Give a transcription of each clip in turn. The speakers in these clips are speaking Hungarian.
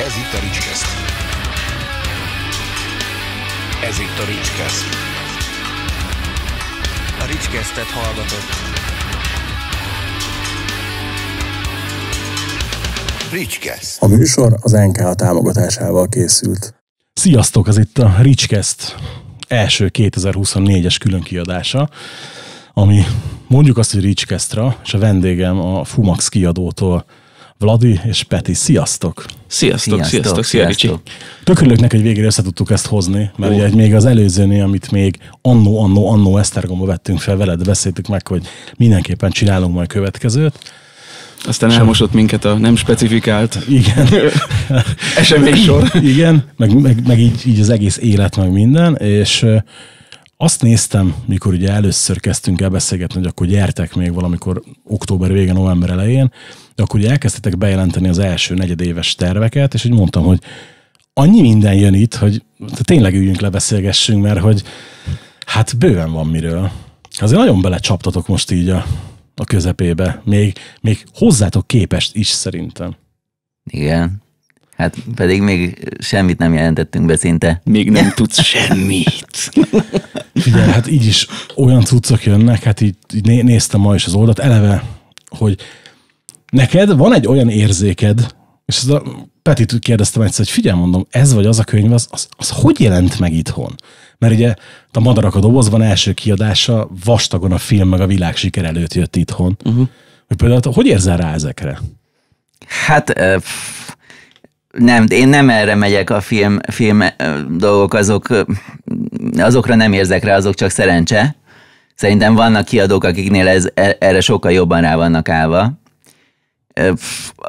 Ez itt a Ricskeszt. Ez itt a Ricskeszt. A Ricskesztet hallgatott. Ricskeszt. A műsor az NK támogatásával készült. Sziasztok, ez itt a Ricskeszt első 2024-es különkiadása, ami mondjuk azt, hogy Ricskesztra, és a vendégem a Fumax kiadótól Vladi és Peti, sziasztok! Sziasztok, sziasztok, sziasztok, sziasztok. sziasztok. Tök neki, hogy végre össze tudtuk ezt hozni, mert ugye még az előzőnél, amit még annó, annó, annó Esztergomba vettünk fel veled, beszéltük meg, hogy mindenképpen csinálunk majd következőt. Aztán elmosott minket a nem specifikált igen. sor. igen, meg, meg, meg így, így az egész élet, meg minden, és azt néztem, mikor ugye először kezdtünk el beszélgetni, hogy akkor gyertek még valamikor október vége, november elején, de akkor ugye elkezdtetek bejelenteni az első negyedéves terveket, és úgy mondtam, hogy annyi minden jön itt, hogy tényleg üljünk le, beszélgessünk, mert hogy hát bőven van miről. Azért nagyon belecsaptatok most így a, a közepébe, még, még hozzátok képest is szerintem. Igen. Hát pedig még semmit nem jelentettünk be szinte. Még nem tudsz semmit. Figyelj, hát így is olyan cuccok jönnek, hát így, így néztem ma is az oldalt, eleve, hogy neked van egy olyan érzéked, és ez a Petit kérdeztem egyszer, hogy figyelj, mondom, ez vagy az a könyv, az, az, az hogy jelent meg itthon? Mert ugye a Madarak a dobozban első kiadása vastagon a film meg a világ siker előtt jött itthon. Uh-huh. Hogy például hogy érzel rá ezekre? Hát eh, nem, én nem erre megyek a film, film dolgok, azok, azokra nem érzek rá, azok csak szerencse. Szerintem vannak kiadók, akiknél ez, e, erre sokkal jobban rá vannak állva.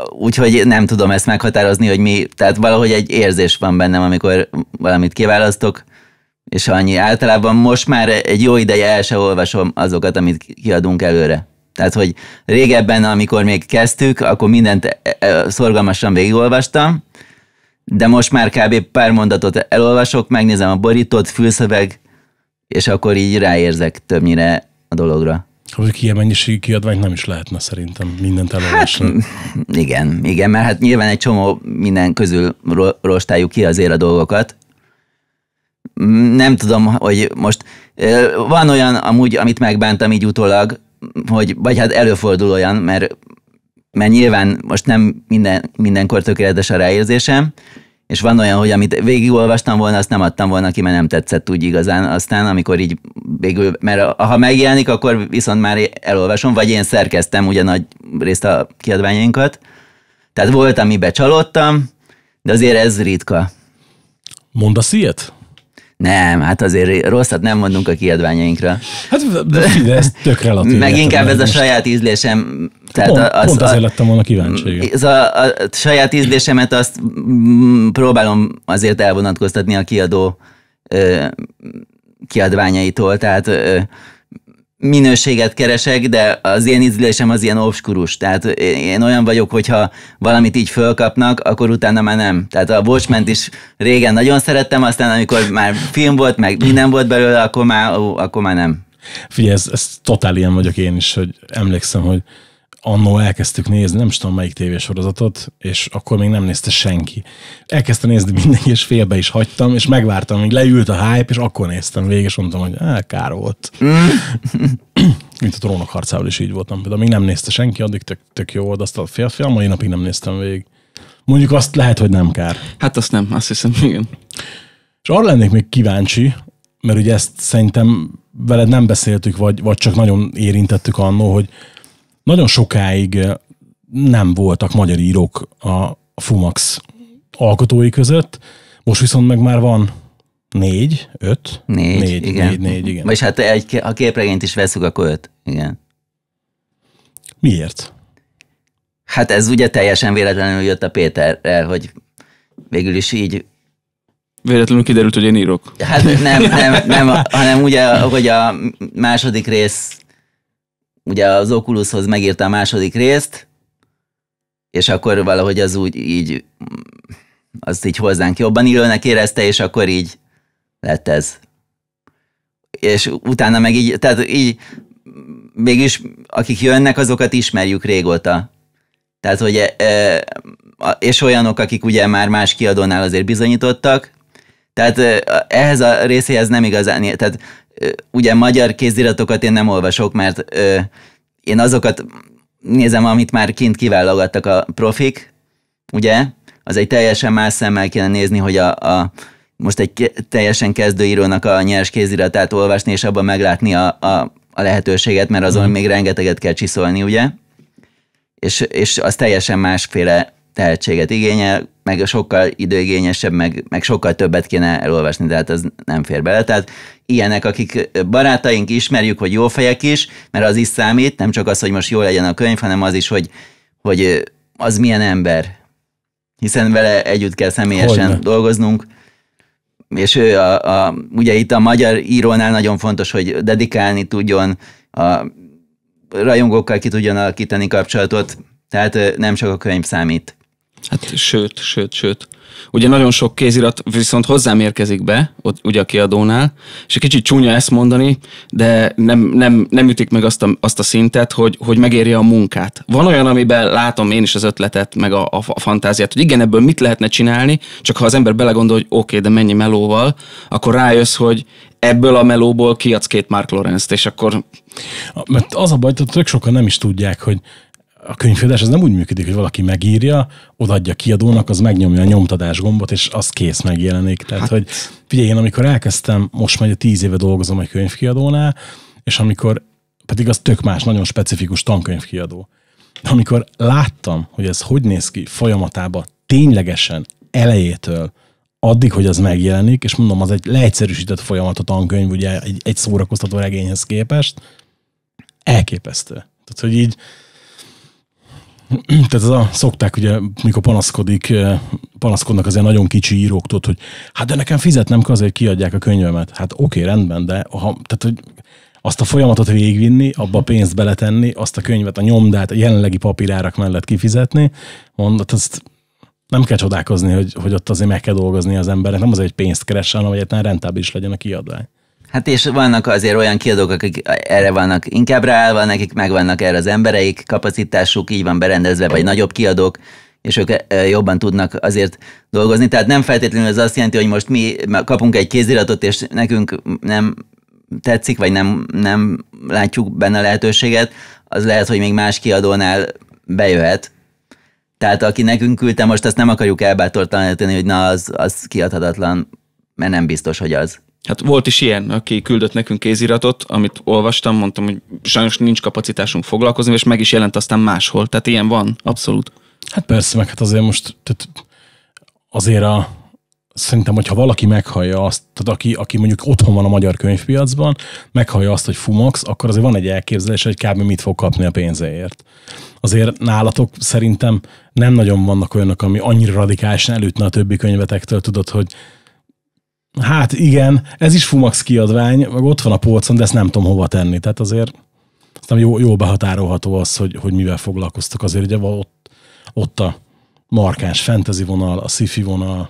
Úgyhogy nem tudom ezt meghatározni, hogy mi, tehát valahogy egy érzés van bennem, amikor valamit kiválasztok, és annyi. Általában most már egy jó ideje el se olvasom azokat, amit kiadunk előre. Tehát, hogy régebben, amikor még kezdtük, akkor mindent e, e, szorgalmasan végigolvastam, de most már kb. pár mondatot elolvasok, megnézem a borítót, fülszöveg, és akkor így ráérzek többnyire a dologra. Hogy ilyen mennyiségű kiadványt nem is lehetne szerintem mindent elolvasni. Hát, igen, igen, mert hát nyilván egy csomó minden közül rostáljuk ki azért a dolgokat. Nem tudom, hogy most van olyan amúgy, amit megbántam így utólag, hogy, vagy hát előfordul olyan, mert, mert nyilván most nem minden, mindenkor tökéletes a ráérzésem, és van olyan, hogy amit végigolvastam volna, azt nem adtam volna ki, mert nem tetszett úgy igazán. Aztán, amikor így végül, mert ha megjelenik, akkor viszont már elolvasom, vagy én szerkeztem ugye nagy részt a kiadványainkat. Tehát volt, amibe csalódtam, de azért ez ritka. Mondasz ilyet? Nem, hát azért rosszat nem mondunk a kiadványainkra. Hát de figyelj, ez tök relatív. Meg inkább ez a most. saját ízlésem. Tehát pont, az, pont azért a, lettem volna kíváncsi. Ez a, a, a saját ízlésemet azt mm, próbálom azért elvonatkoztatni a kiadó ö, kiadványaitól, tehát ö, minőséget keresek, de az én ízlésem az ilyen obskurus. Tehát én olyan vagyok, hogyha valamit így fölkapnak, akkor utána már nem. Tehát a Watchment is régen nagyon szerettem, aztán amikor már film volt, meg minden volt belőle, akkor már, ó, akkor már nem. Figyelj, ez, ez totál ilyen vagyok én is, hogy emlékszem, hogy annó elkezdtük nézni, nem is tudom melyik tévésorozatot, és akkor még nem nézte senki. Elkezdte nézni mindenki, és félbe is hagytam, és megvártam, míg leült a hype, és akkor néztem végig, és mondtam, hogy eh, kár volt. Mm. Mint a trónok harcával is így voltam. Például még nem nézte senki, addig tök, tök jó volt, azt a fél, fél mai napig nem néztem végig. Mondjuk azt lehet, hogy nem kár. Hát azt nem, azt hiszem, igen. És arra lennék még kíváncsi, mert ugye ezt szerintem veled nem beszéltük, vagy, vagy csak nagyon érintettük annó, hogy nagyon sokáig nem voltak magyar írók a Fumax alkotói között, most viszont meg már van négy, öt? Négy, négy igen. Négy, négy, igen. Vagyis hát egy, ha képregényt is veszük, akkor öt, igen. Miért? Hát ez ugye teljesen véletlenül jött a Péterrel, hogy végül is így Véletlenül kiderült, hogy én írok. Hát nem, nem, nem hanem ugye, hogy a második rész ugye az Oculushoz megírta a második részt, és akkor valahogy az úgy így, azt így hozzánk jobban illőnek érezte, és akkor így lett ez. És utána meg így, tehát így mégis akik jönnek, azokat ismerjük régóta. Tehát, hogy e, e és olyanok, akik ugye már más kiadónál azért bizonyítottak, tehát e, ehhez a részéhez nem igazán, tehát ugye magyar kéziratokat én nem olvasok, mert én azokat nézem, amit már kint kiválogattak a profik, ugye? Az egy teljesen más szemmel kéne nézni, hogy a, a most egy teljesen kezdőírónak a nyers kéziratát olvasni, és abban meglátni a, a, a lehetőséget, mert azon mm. még rengeteget kell csiszolni, ugye? És, és az teljesen másféle tehetséget igényel, meg sokkal időigényesebb, meg, meg sokkal többet kéne elolvasni, hát az nem fér bele. Tehát ilyenek, akik barátaink, ismerjük, hogy jó fejek is, mert az is számít, nem csak az, hogy most jó legyen a könyv, hanem az is, hogy, hogy az milyen ember. Hiszen vele együtt kell személyesen Hogyne. dolgoznunk. És ő a, a, ugye itt a magyar írónál nagyon fontos, hogy dedikálni tudjon, a rajongókkal ki tudjon alakítani kapcsolatot, tehát nem csak a könyv számít. Hát sőt, sőt, sőt. Ugye nagyon sok kézirat viszont hozzám érkezik be, ott, ugye a kiadónál, és egy kicsit csúnya ezt mondani, de nem, nem, nem ütik meg azt a, azt a szintet, hogy, hogy megérje a munkát. Van olyan, amiben látom én is az ötletet, meg a, a fantáziát, hogy igen, ebből mit lehetne csinálni, csak ha az ember belegondol, hogy oké, okay, de mennyi melóval, akkor rájössz, hogy ebből a melóból kiadsz két Mark Lorenzt, és akkor... Mert az a baj, hogy tök sokan nem is tudják, hogy a könyvkiadás az nem úgy működik, hogy valaki megírja, odaadja kiadónak, az megnyomja a nyomtatás gombot, és az kész megjelenik. Tehát, hát. hogy figyelj, én amikor elkezdtem, most már tíz éve dolgozom egy könyvkiadónál, és amikor, pedig az tök más, nagyon specifikus tankönyvkiadó. De amikor láttam, hogy ez hogy néz ki folyamatában ténylegesen elejétől addig, hogy az megjelenik, és mondom, az egy leegyszerűsített folyamat a tankönyv, ugye egy, egy szórakoztató regényhez képest, elképesztő. Tehát, hogy így tehát az a, szokták ugye, mikor panaszkodik, eh, panaszkodnak az ilyen nagyon kicsi íróktól, hogy hát de nekem fizetnem kell azért, kiadják a könyvemet. Hát oké, okay, rendben, de ha, tehát, hogy azt a folyamatot végigvinni, abba a pénzt beletenni, azt a könyvet, a nyomdát a jelenlegi papírárak mellett kifizetni, mondott, azt nem kell csodálkozni, hogy, hogy ott azért meg kell dolgozni az emberek, nem azért, hogy pénzt keressen, hanem hogy egyáltalán rentábbis legyen a kiadvány. Hát és vannak azért olyan kiadók, akik erre vannak inkább ráállva, nekik megvannak erre az embereik, kapacitásuk így van berendezve, vagy nagyobb kiadók, és ők e, jobban tudnak azért dolgozni. Tehát nem feltétlenül ez azt jelenti, hogy most mi kapunk egy kéziratot, és nekünk nem tetszik, vagy nem, nem látjuk benne lehetőséget, az lehet, hogy még más kiadónál bejöhet. Tehát aki nekünk küldte, most azt nem akarjuk elbátortalanítani, hogy na, az, az kiadhatatlan, mert nem biztos, hogy az. Hát volt is ilyen, aki küldött nekünk kéziratot, amit olvastam, mondtam, hogy sajnos nincs kapacitásunk foglalkozni, és meg is jelent aztán máshol. Tehát ilyen van, abszolút. Hát persze, meg hát azért most tehát azért a, szerintem, hogyha valaki meghallja azt, tehát aki, aki mondjuk otthon van a magyar könyvpiacban, meghallja azt, hogy Fumax, akkor azért van egy elképzelés, hogy kb. mit fog kapni a pénzéért. Azért nálatok szerintem nem nagyon vannak olyanok, ami annyira radikálisan előtne a többi könyvetektől, tudod, hogy Hát igen, ez is Fumax kiadvány, meg ott van a polcon, de ezt nem tudom hova tenni. Tehát azért aztán jó, jó behatárolható az, hogy, hogy mivel foglalkoztak. Azért ugye ott, ott a markáns fantasy vonal, a sci-fi vonal,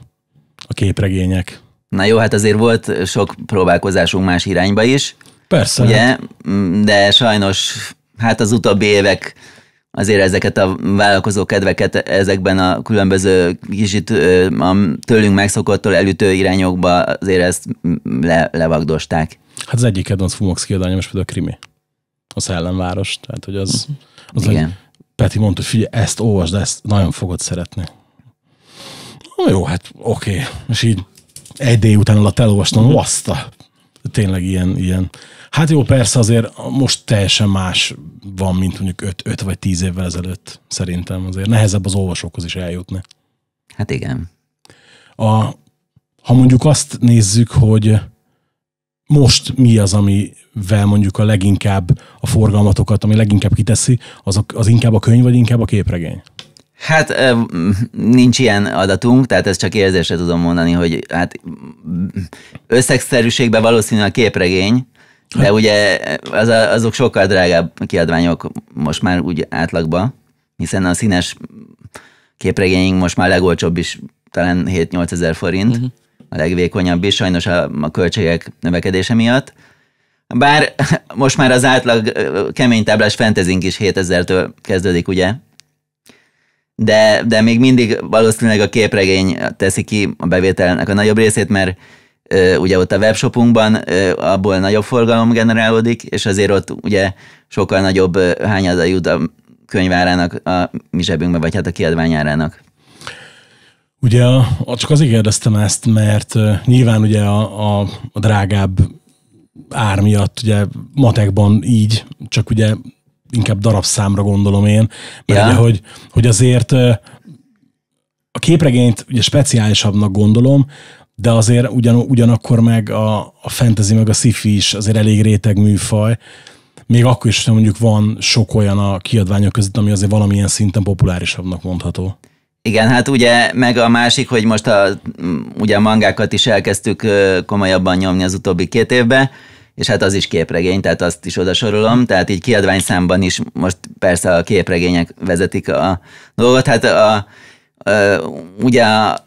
a képregények. Na jó, hát azért volt sok próbálkozásunk más irányba is. Persze. Ugye? Hát. Mm, de sajnos hát az utóbbi évek azért ezeket a vállalkozó kedveket ezekben a különböző kicsit a tőlünk megszokottól elütő irányokba azért ezt le, levagdosták. Hát az egyik kedvenc Fumox kiadványom, most például a Krimi. A Szellemváros. Tehát, hogy az, mhm. az Igen. Hogy Peti mondta, hogy figyelj, ezt olvasd, ezt nagyon fogod szeretni. Na jó, hát oké. Okay. És így egy dél után alatt elolvastam, mm-hmm. azt a tényleg ilyen, ilyen Hát jó, persze azért most teljesen más van, mint mondjuk 5 vagy 10 évvel ezelőtt szerintem azért. Nehezebb az olvasókhoz is eljutni. Hát igen. A, ha mondjuk azt nézzük, hogy most mi az, amivel mondjuk a leginkább a forgalmatokat, ami leginkább kiteszi, az, a, az inkább a könyv, vagy inkább a képregény? Hát nincs ilyen adatunk, tehát ezt csak érzésre tudom mondani, hogy hát összegszerűségben valószínűleg a képregény, de ugye az a, azok sokkal drágább kiadványok most már úgy átlagban, hiszen a színes képregényünk most már legolcsóbb is, talán 7-8 ezer forint, uh-huh. a legvékonyabb is, sajnos a, a költségek növekedése miatt. Bár most már az átlag kemény táblás fentezink is 7000-től kezdődik, ugye? De, de még mindig valószínűleg a képregény teszi ki a bevételnek a nagyobb részét, mert ugye ott a webshopunkban abból nagyobb forgalom generálódik, és azért ott ugye sokkal nagyobb hányada jut a könyvárának a mi zsebünkbe, vagy hát a kiadványárának. Ugye csak azért kérdeztem ezt, mert nyilván ugye a, a, a drágább ár miatt ugye matekban így, csak ugye inkább darabszámra gondolom én, mert ja. ugye, hogy, hogy azért a képregényt ugye speciálisabbnak gondolom, de azért ugyan, ugyanakkor meg a, a fantasy, meg a sci-fi is azért elég réteg műfaj, még akkor is, hogy mondjuk van sok olyan a kiadványok között, ami azért valamilyen szinten populárisabbnak mondható. Igen, hát ugye meg a másik, hogy most a, mm, ugye a mangákat is elkezdtük komolyabban nyomni az utóbbi két évben, és hát az is képregény, tehát azt is oda sorolom, tehát így kiadványszámban is most persze a képregények vezetik a dolgot, hát a, ugye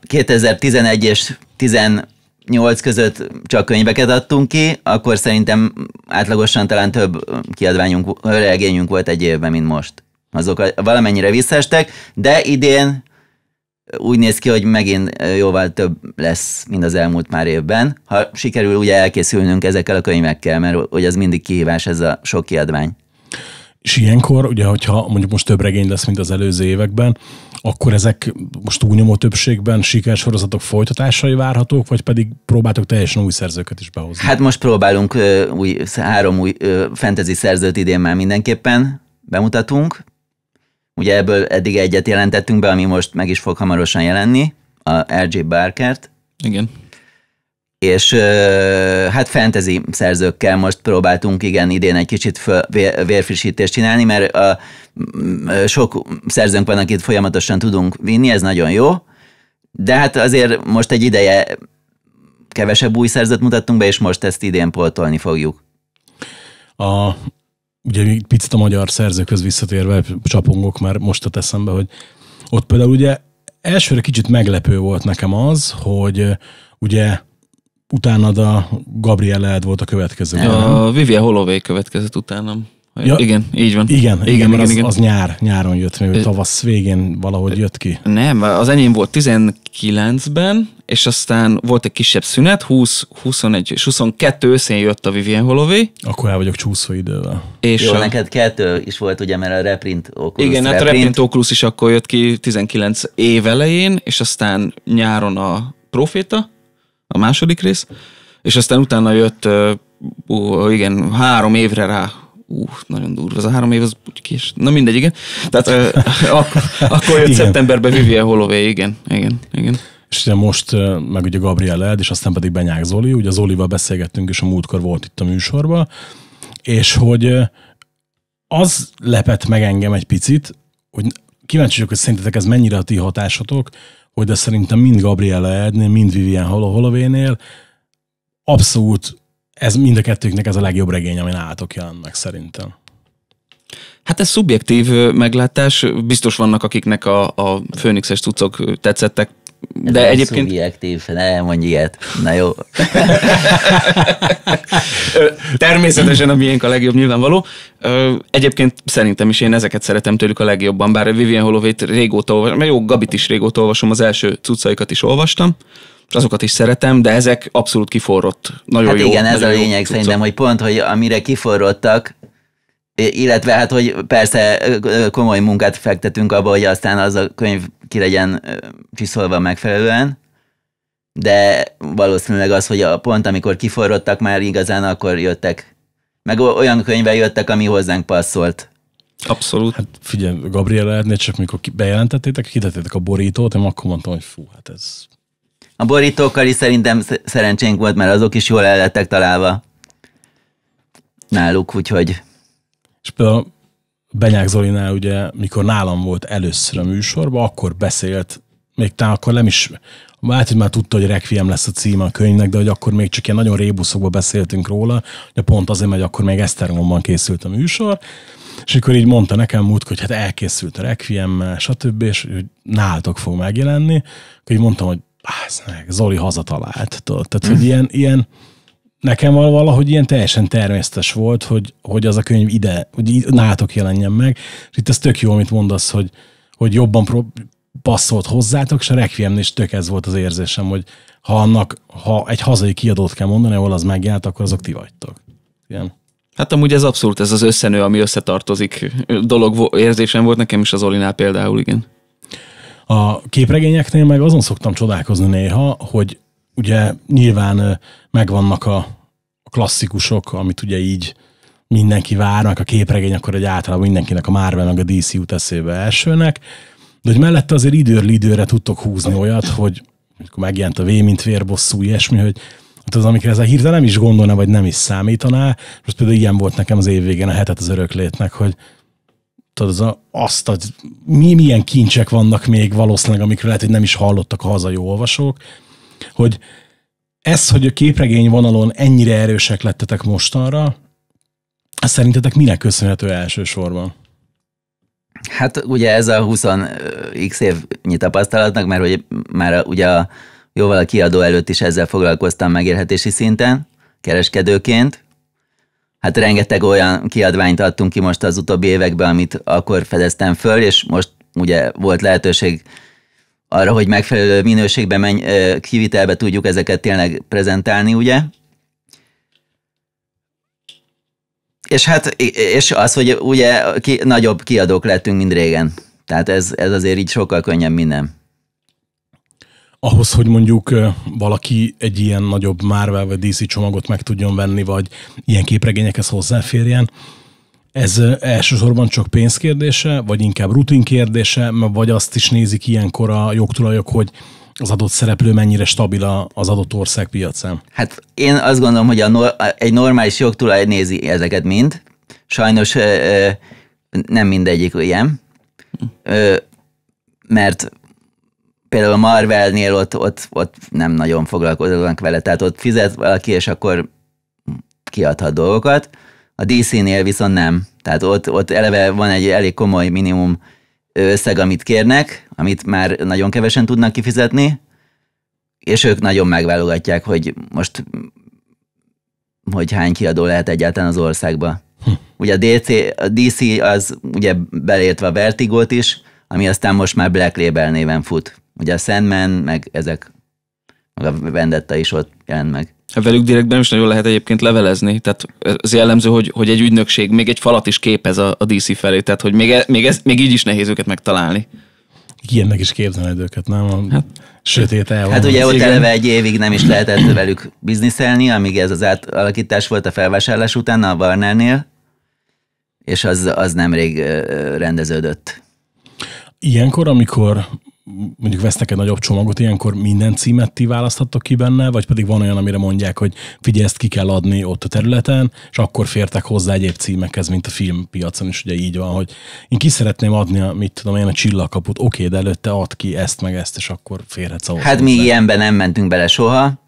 2011 és 18 között csak könyveket adtunk ki, akkor szerintem átlagosan talán több kiadványunk, regényünk volt egy évben, mint most. Azok valamennyire visszaestek, de idén úgy néz ki, hogy megint jóval több lesz, mint az elmúlt már évben, ha sikerül ugye elkészülnünk ezekkel a könyvekkel, mert hogy az mindig kihívás ez a sok kiadvány. És ilyenkor, ugye, hogyha mondjuk most több regény lesz, mint az előző években, akkor ezek most túlnyomó többségben sikeres sorozatok folytatásai várhatók, vagy pedig próbáltok teljesen új szerzőket is behozni? Hát most próbálunk ö, új, három új ö, fantasy szerzőt idén már mindenképpen bemutatunk. Ugye ebből eddig egyet jelentettünk be, ami most meg is fog hamarosan jelenni, a R.J. Barkert. Igen és hát fantasy szerzőkkel most próbáltunk igen idén egy kicsit vérfrissítést csinálni, mert a, sok szerzőnk van, akit folyamatosan tudunk vinni, ez nagyon jó, de hát azért most egy ideje kevesebb új szerzőt mutattunk be, és most ezt idén poltolni fogjuk. A, ugye picit a magyar szerzőköz visszatérve csapongok mert most a eszembe, hogy ott például ugye elsőre kicsit meglepő volt nekem az, hogy ugye utánad a Gabriel Eld volt a következő. A Vivian Holloway következett utánam. Ja, igen, így van. Igen, igen, igen, igen, az, igen. az nyár, nyáron jött, mert tavasz végén valahogy jött ki. Nem, az enyém volt 19-ben, és aztán volt egy kisebb szünet, 20, 21 és 22 őszén jött a Vivian Holové. Akkor el vagyok csúszva idővel. És Jó, a... neked kettő is volt ugye, mert a Reprint Oculus. Igen, reprint. hát a Reprint Oculus is akkor jött ki 19 év elején, és aztán nyáron a Proféta, a második rész, és aztán utána jött, ó, igen, három évre rá, ú, nagyon durva, az a három év az úgy kés. Na mindegy, igen. Tehát ak- akkor jött igen. szeptemberben Vivian Holloway, igen, igen, igen. És ugye most meg ugye Gabriel Ed, és aztán pedig Benyák Zoli, ugye Zolival beszélgettünk, és a múltkor volt itt a műsorban, és hogy az lepett meg engem egy picit, hogy kíváncsi vagyok, hogy szerintetek ez mennyire a ti hatásotok, hogy de szerintem mind Gabriela Ednél, mind Vivian Holovénél abszolút ez mind a kettőknek ez a legjobb regény, ami nálatok jelennek szerintem. Hát ez szubjektív meglátás, biztos vannak, akiknek a, a főnixes cuccok tetszettek, de, Ez egyébként... Szubjektív, ne mondj ilyet. Na jó. Természetesen a miénk a legjobb nyilvánvaló. Egyébként szerintem is én ezeket szeretem tőlük a legjobban, bár Vivian Holovét régóta olvasom, mert jó, Gabit is régóta olvasom, az első cuccaikat is olvastam azokat is szeretem, de ezek abszolút kiforrott. Nagyon hát jó, igen, ez a lényeg cucca. szerintem, hogy pont, hogy amire kiforrottak, illetve hát, hogy persze komoly munkát fektetünk abba, hogy aztán az a könyv ki legyen csiszolva megfelelően, de valószínűleg az, hogy a pont, amikor kiforrottak már igazán, akkor jöttek. Meg olyan könyvvel jöttek, ami hozzánk passzolt. Abszolút. Hát figyelj, Gabriel Ernét csak mikor bejelentettétek, kitettétek a borítót, én akkor mondtam, hogy fú, hát ez... A borítókkal is szerintem szerencsénk volt, mert azok is jól el lettek találva náluk, úgyhogy... És például Benyák Zolinál ugye, mikor nálam volt először a műsorban, akkor beszélt, még talán akkor nem is, hát, hogy már tudta, hogy Requiem lesz a címe a könyvnek, de hogy akkor még csak ilyen nagyon rébuszokban beszéltünk róla, hogy pont azért, mert akkor még Esztergomban készült a műsor, és akkor így mondta nekem múlt, hogy hát elkészült a Requiem, stb., és hogy náltok fog megjelenni, akkor így mondtam, hogy Zoli hazatalált, tudod, tehát, hogy mm. ilyen, ilyen nekem valahogy ilyen teljesen természetes volt, hogy, hogy az a könyv ide, hogy nátok jelenjen meg, és itt ez tök jó, amit mondasz, hogy, hogy jobban prób- passzolt hozzátok, és a Requiem is tök ez volt az érzésem, hogy ha annak, ha egy hazai kiadót kell mondani, ahol az megjárt, akkor azok ti vagytok. Igen. Hát amúgy ez abszolút, ez az összenő, ami összetartozik dolog érzésem volt nekem is az Olinál például, igen. A képregényeknél meg azon szoktam csodálkozni néha, hogy ugye nyilván megvannak a, klasszikusok, amit ugye így mindenki vár, meg a képregény, akkor egy általában mindenkinek a Marvel, meg a DC út eszébe elsőnek, de hogy mellette azért időről időre tudtok húzni olyat, hogy amikor megjelent a V, mint vérbosszú, ilyesmi, hogy hát az, amikre a hírta nem is gondolna, vagy nem is számítaná. Most például ilyen volt nekem az év végén a hetet az öröklétnek, hogy tudod, az a, azt, hogy mi, milyen kincsek vannak még valószínűleg, amikről lehet, hogy nem is hallottak a hazai olvasók, hogy ez, hogy a képregény vonalon ennyire erősek lettetek mostanra, ez szerintetek minek köszönhető elsősorban? Hát ugye ez a 20x évnyi tapasztalatnak, mert hogy már ugye a, jóval a kiadó előtt is ezzel foglalkoztam megérhetési szinten, kereskedőként. Hát rengeteg olyan kiadványt adtunk ki most az utóbbi években, amit akkor fedeztem föl, és most ugye volt lehetőség arra, hogy megfelelő minőségben menj, kivitelbe tudjuk ezeket tényleg prezentálni, ugye? És hát, és az, hogy ugye ki, nagyobb kiadók lettünk, mint régen. Tehát ez, ez azért így sokkal könnyebb minden. Ahhoz, hogy mondjuk valaki egy ilyen nagyobb Marvel vagy DC csomagot meg tudjon venni, vagy ilyen képregényekhez hozzáférjen, ez elsősorban csak pénzkérdése, vagy inkább rutin kérdése, vagy azt is nézik ilyenkor a jogtulajok, hogy az adott szereplő mennyire stabil az adott ország piacán? Hát én azt gondolom, hogy a nor- egy normális jogtulaj nézi ezeket mind. Sajnos ö, ö, nem mindegyik ilyen, ö, mert például a Marvelnél ott, ott, ott nem nagyon foglalkoznak vele, tehát ott fizet valaki, és akkor kiadhat dolgokat. A DC-nél viszont nem. Tehát ott, ott eleve van egy elég komoly minimum összeg, amit kérnek, amit már nagyon kevesen tudnak kifizetni, és ők nagyon megválogatják, hogy most hogy hány kiadó lehet egyáltalán az országba. Hm. Ugye a DC, a DC az ugye belértve a t is, ami aztán most már Black Label néven fut. Ugye a Sandman, meg ezek a vendetta is ott jelent meg. Hát velük direktben is nagyon lehet egyébként levelezni, tehát az jellemző, hogy, hogy egy ügynökség még egy falat is képez a, a DC felé, tehát hogy még, e, még, ez, még így is nehéz őket megtalálni. Ilyennek is képzeled őket, nem? A hát, sötét el. Hát ugye ott igen. eleve egy évig nem is lehetett velük bizniszelni, amíg ez az átalakítás volt a felvásárlás után a Warnernél, és az, az nemrég rendeződött. Ilyenkor, amikor mondjuk vesznek egy nagyobb csomagot, ilyenkor minden címet ti választhattok ki benne, vagy pedig van olyan, amire mondják, hogy figyelj, ezt ki kell adni ott a területen, és akkor fértek hozzá egyéb címekhez, mint a filmpiacon is ugye így van, hogy én ki szeretném adni, a, mit tudom én, a csillagkaput, oké, de előtte add ki ezt meg ezt, és akkor férhetsz ahhoz. Hát mi be. ilyenben nem mentünk bele soha,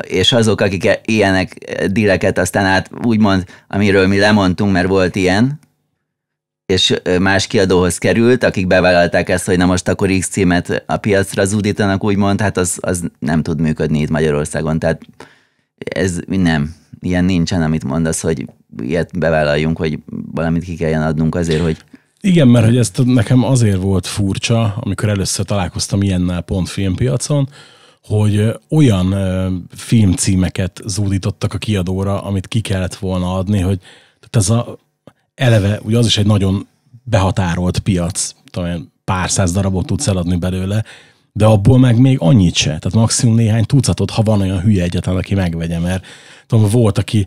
és azok, akik e-, ilyenek dileket aztán át úgymond, amiről mi lemondtunk, mert volt ilyen, és más kiadóhoz került, akik bevállalták ezt, hogy na most akkor X címet a piacra zúdítanak, úgymond, hát az, az nem tud működni itt Magyarországon. Tehát ez nem, ilyen nincsen, amit mondasz, hogy ilyet bevállaljunk, hogy valamit ki kelljen adnunk azért, hogy... Igen, mert hogy ez nekem azért volt furcsa, amikor először találkoztam ilyennel pont filmpiacon, hogy olyan filmcímeket zúdítottak a kiadóra, amit ki kellett volna adni, hogy tehát ez a eleve ugye az is egy nagyon behatárolt piac, talán pár száz darabot tudsz eladni belőle, de abból meg még annyit se. Tehát maximum néhány tucatot, ha van olyan hülye egyetlen, aki megvegye, mert tudom, volt, aki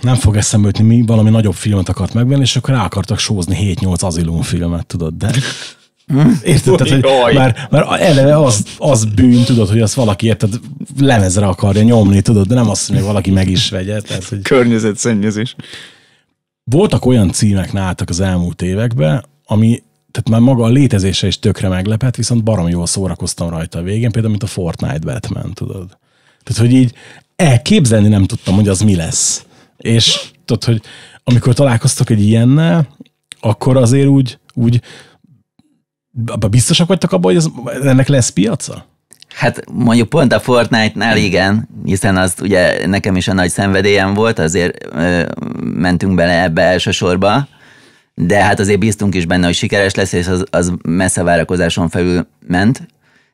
nem fog eszembe jutni, mi valami nagyobb filmet akart megvenni, és akkor rá akartak sózni 7-8 azilum filmet, tudod, de Érted? Tehát, hogy már, már eleve az, az bűn, tudod, hogy azt valaki érted, lemezre akarja nyomni, tudod, de nem azt, hogy valaki meg is vegye. Tehát, hogy... Környezetszennyezés voltak olyan címek náltak az elmúlt években, ami tehát már maga a létezése is tökre meglepett, viszont barom jól szórakoztam rajta a végén, például mint a Fortnite Batman, tudod. Tehát, hogy így elképzelni nem tudtam, hogy az mi lesz. És tudod, hogy amikor találkoztok egy ilyennel, akkor azért úgy, úgy biztosak vagytok abban, hogy ez, ennek lesz piaca? Hát mondjuk pont a Fortnite-nál hmm. igen, hiszen az ugye nekem is a nagy szenvedélyem volt, azért ö, mentünk bele ebbe elsősorba, de hát azért bíztunk is benne, hogy sikeres lesz, és az, az messze várakozáson felül ment.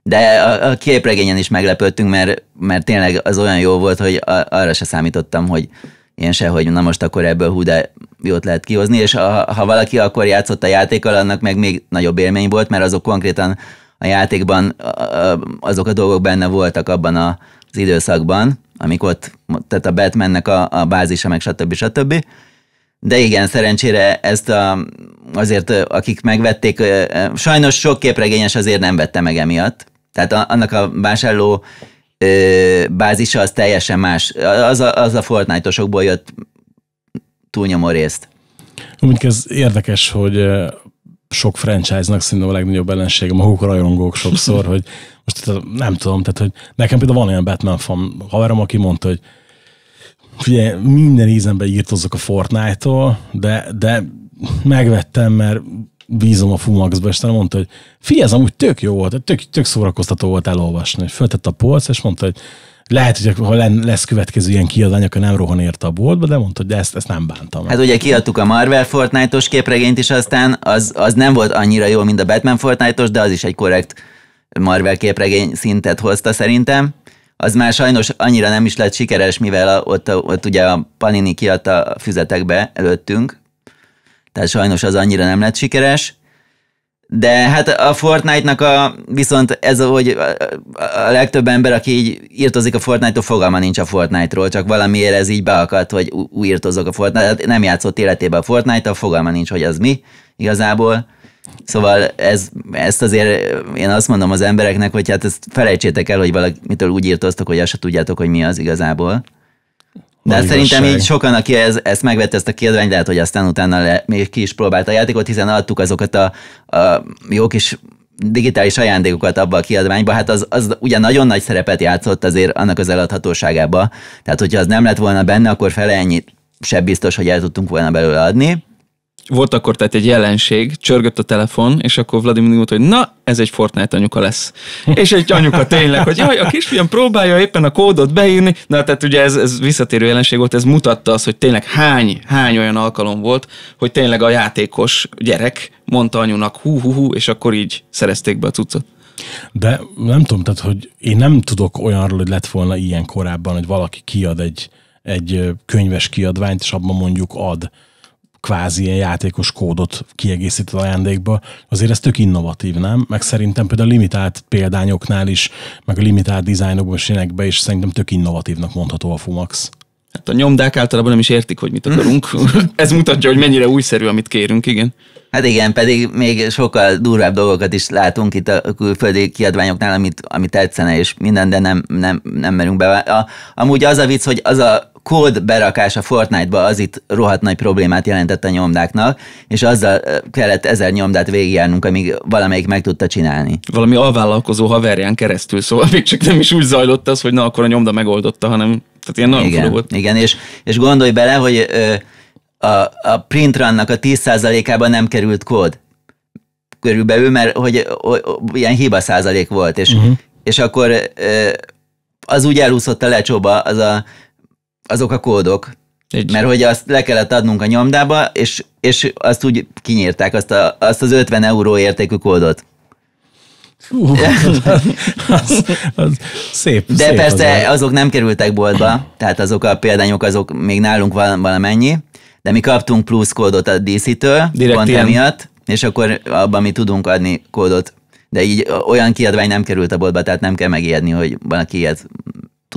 De a, a képregényen is meglepődtünk, mert, mert tényleg az olyan jó volt, hogy a, arra se számítottam, hogy én se, hogy na most akkor ebből hú, de jót lehet kihozni, és a, ha valaki akkor játszott a játékkal, annak meg még nagyobb élmény volt, mert azok konkrétan a játékban azok a dolgok benne voltak abban az időszakban, amik ott, tehát a Batmannek a, a bázisa, meg stb. stb. De igen, szerencsére ezt a, azért akik megvették, sajnos sok képregényes azért nem vette meg emiatt. Tehát a, annak a vásárló ö, bázisa az teljesen más. Az a, az a Fortnite-osokból jött túlnyomó részt. Úgy ez érdekes, hogy sok franchise-nak szerintem a legnagyobb ellensége maguk a rajongók sokszor, hogy most nem tudom, tehát hogy nekem például van olyan Batman fan haverom, aki mondta, hogy ugye minden ízembe írtozok a Fortnite-tól, de, de megvettem, mert bízom a Fumaxba, és mondta, hogy figyelj, ez amúgy tök jó volt, tök, tök szórakoztató volt elolvasni. Föltett a polc, és mondta, hogy lehet, hogy ha lesz következő ilyen kiadvány, akkor nem rohan érte a boltba, de mondta, hogy ezt, ezt nem bántam. Hát ugye kiadtuk a Marvel Fortnite-os képregényt is aztán, az, az nem volt annyira jó, mint a Batman Fortnite-os, de az is egy korrekt Marvel képregény szintet hozta szerintem. Az már sajnos annyira nem is lett sikeres, mivel a, ott, ott ugye a Panini kiadta a füzetekbe előttünk, tehát sajnos az annyira nem lett sikeres. De hát a Fortnite-nak a, viszont ez, hogy a legtöbb ember, aki így írtozik a Fortnite-tól, fogalma nincs a Fortnite-ról, csak valamiért ez így beakadt, hogy új írtozok a Fortnite, hát nem játszott életében a Fortnite-tal, fogalma nincs, hogy az mi igazából. Szóval ez, ezt azért én azt mondom az embereknek, hogy hát ezt felejtsétek el, hogy valamitől úgy írtoztok, hogy azt se tudjátok, hogy mi az igazából. De a szerintem igazság. így sokan, aki ez, ezt megvette ezt a kiadványt, lehet, hogy aztán utána le, még ki is próbálta a játékot, hiszen adtuk azokat a, a jó kis digitális ajándékokat abba a kiadványba, hát az, az ugye nagyon nagy szerepet játszott azért annak az eladhatóságába. Tehát, hogyha az nem lett volna benne, akkor fele ennyit se biztos, hogy el tudtunk volna belőle adni volt akkor tehát egy jelenség, csörgött a telefon, és akkor Vladimir mondta, hogy na, ez egy Fortnite anyuka lesz. És egy anyuka tényleg, hogy jaj, a kisfiam próbálja éppen a kódot beírni, na tehát ugye ez, ez visszatérő jelenség volt, ez mutatta az, hogy tényleg hány, hány olyan alkalom volt, hogy tényleg a játékos gyerek mondta anyunak hú, hú, hú, és akkor így szerezték be a cuccot. De nem tudom, tehát hogy én nem tudok olyanról, hogy lett volna ilyen korábban, hogy valaki kiad egy, egy könyves kiadványt, és abban mondjuk ad kvázi ilyen játékos kódot kiegészített ajándékba, azért ez tök innovatív, nem? Meg szerintem például a limitált példányoknál is, meg a limitált dizájnokban is, be, is szerintem tök innovatívnak mondható a Fumax. Hát a nyomdák általában nem is értik, hogy mit akarunk. ez mutatja, hogy mennyire újszerű, amit kérünk, igen. Hát igen, pedig még sokkal durvább dolgokat is látunk itt a külföldi kiadványoknál, amit, amit tetszene, és minden, de nem, nem, nem merünk be. A, amúgy az a vicc, hogy az a kód berakása Fortnite-ba az itt rohadt nagy problémát jelentett a nyomdáknak, és azzal kellett ezer nyomdát végigjárnunk, amíg valamelyik meg tudta csinálni. Valami alvállalkozó haverján keresztül, szóval még csak nem is úgy zajlott az, hogy na akkor a nyomda megoldotta, hanem tehát ilyen nagyon igen, volt. Igen, és, és gondolj bele, hogy ö, a, a printrunnak a 10%-ában nem került kód körülbelül, mert hogy o, o, ilyen hiba százalék volt, és, uh-huh. és akkor ö, az úgy elúszott a lecsóba, az a azok a kódok. Így. Mert hogy azt le kellett adnunk a nyomdába, és, és azt úgy kinyírták, azt, a, azt az 50 euró értékű kódot. Uh, az, az, az szép. De szép persze az. azok nem kerültek boltba, tehát azok a példányok, azok még nálunk valamennyi, de mi kaptunk plusz kódot a DC-től, Direkt pont ilyen. emiatt, és akkor abban mi tudunk adni kódot. De így olyan kiadvány nem került a boltba, tehát nem kell megijedni, hogy valaki ilyet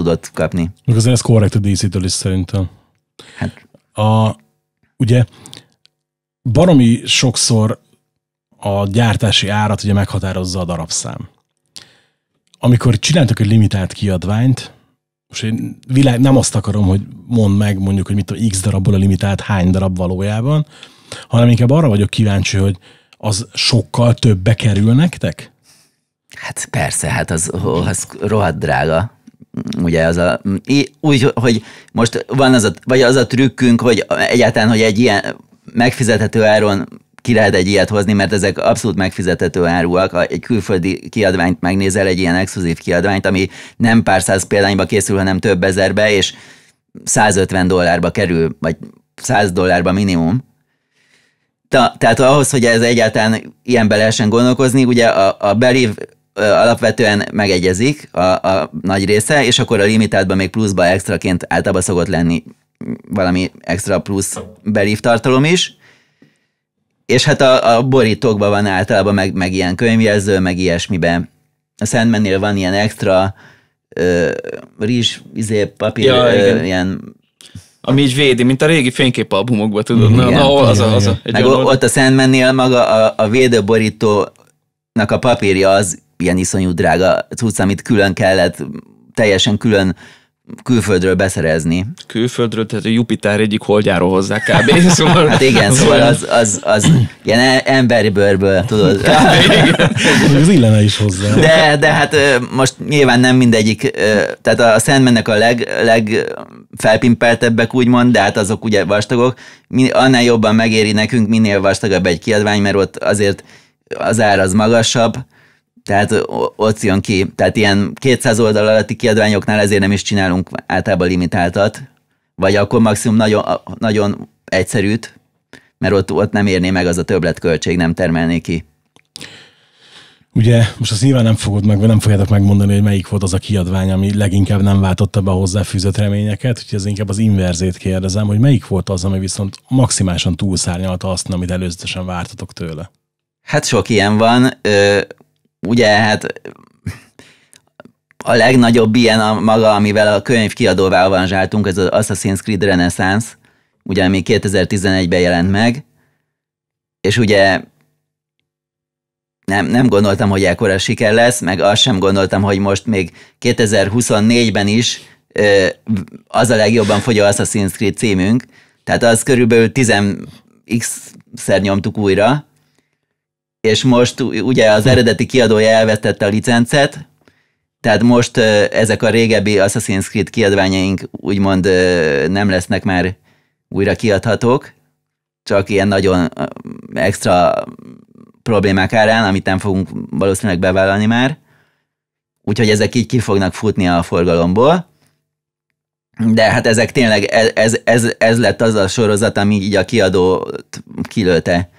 tudod kapni. Igazán ez korrekt a DC-től is szerintem. Hát. A, ugye baromi sokszor a gyártási árat ugye meghatározza a darabszám. Amikor csináltak egy limitált kiadványt, most én világ, nem azt akarom, hogy mondd meg mondjuk, hogy mit a x darabból a limitált hány darab valójában, hanem inkább arra vagyok kíváncsi, hogy az sokkal többbe kerül nektek? Hát persze, hát az, az rohadt drága ugye az a, úgy, hogy most van az a, vagy az a trükkünk, hogy egyáltalán, hogy egy ilyen megfizethető áron ki lehet egy ilyet hozni, mert ezek abszolút megfizethető áruak. Egy külföldi kiadványt megnézel, egy ilyen exkluzív kiadványt, ami nem pár száz példányba készül, hanem több ezerbe, és 150 dollárba kerül, vagy 100 dollárba minimum. Ta, tehát ahhoz, hogy ez egyáltalán be lehessen gondolkozni, ugye a, a belív alapvetően megegyezik a, a nagy része, és akkor a limitáltban még pluszba extraként általában szokott lenni valami extra plusz belív tartalom is, és hát a, a borítókban van általában meg, meg ilyen könyvjelző, meg ilyesmiben. A Szentmennél van ilyen extra ö, rizs, izé, papír, ja, ö, ilyen ami így védi, mint a régi fényképalbumokban, tudod? Igen, na, na, az, az, a, az a, egy meg olyan. ott a Sandmannél maga a, a védőborítónak a papírja az ilyen iszonyú drága cucc, amit külön kellett, teljesen külön külföldről beszerezni. Külföldről, tehát a Jupiter egyik holdjáról hozzá kb. Szóval... hát igen, szóval, szóval az, az, az ilyen e- bőrből, tudod. az illene is hozzá. De, de hát most nyilván nem mindegyik, tehát a szentmennek a leg, legfelpimpeltebbek úgymond, de hát azok ugye vastagok, annál jobban megéri nekünk minél vastagabb egy kiadvány, mert ott azért az ár az magasabb, tehát ott jön ki, tehát ilyen 200 oldal alatti kiadványoknál ezért nem is csinálunk általában limitáltat, vagy akkor maximum nagyon, nagyon egyszerűt, mert ott, ott nem érné meg az a többletköltség, nem termelné ki. Ugye most azt nyilván nem fogod meg, nem fogjátok megmondani, hogy melyik volt az a kiadvány, ami leginkább nem váltotta be a fűzött reményeket, úgyhogy ez inkább az inverzét kérdezem, hogy melyik volt az, ami viszont maximálisan túlszárnyalta azt, amit előzetesen vártatok tőle. Hát sok ilyen van ugye hát a legnagyobb ilyen a maga, amivel a könyv kiadóvá zsáltunk, ez az Assassin's Creed Renaissance, ugye ami 2011-ben jelent meg, és ugye nem, nem gondoltam, hogy ekkora siker lesz, meg azt sem gondoltam, hogy most még 2024-ben is az a legjobban fogy a Assassin's Creed címünk, tehát az körülbelül 10x-szer nyomtuk újra, és most ugye az eredeti kiadója elvetette a licencet, tehát most ezek a régebbi Assassin's Creed kiadványaink úgymond nem lesznek már újra kiadhatók, csak ilyen nagyon extra problémák árán, amit nem fogunk valószínűleg bevállalni már. Úgyhogy ezek így ki fognak futni a forgalomból. De hát ezek tényleg, e-, ez, ez, ez lett az a sorozat, ami így a kiadót kilőte